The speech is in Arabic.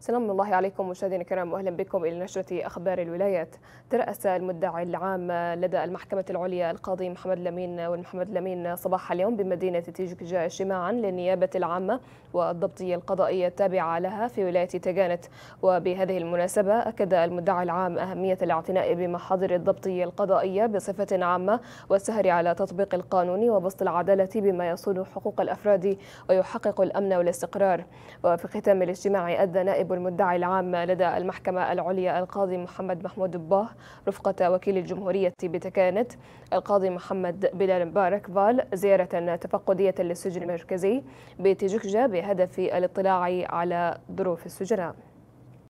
سلام الله عليكم مشاهدينا الكرام واهلا بكم الى نشره اخبار الولايات. ترأس المدعي العام لدى المحكمه العليا القاضي محمد لمين والمحمد لمين صباح اليوم بمدينه تيجكجا اجتماعا للنيابه العامه والضبطيه القضائيه التابعه لها في ولايه تجانت وبهذه المناسبه اكد المدعي العام اهميه الاعتناء بمحاضر الضبطيه القضائيه بصفه عامه والسهر على تطبيق القانون وبسط العداله بما يصون حقوق الافراد ويحقق الامن والاستقرار. وفي ختام الاجتماع ادى نائب نائب المدعي العام لدى المحكمة العليا القاضي محمد محمود باه رفقة وكيل الجمهورية بتكانت القاضي محمد بلال مبارك فال زيارة تفقدية للسجن المركزي بتجكجة بهدف الاطلاع على ظروف السجناء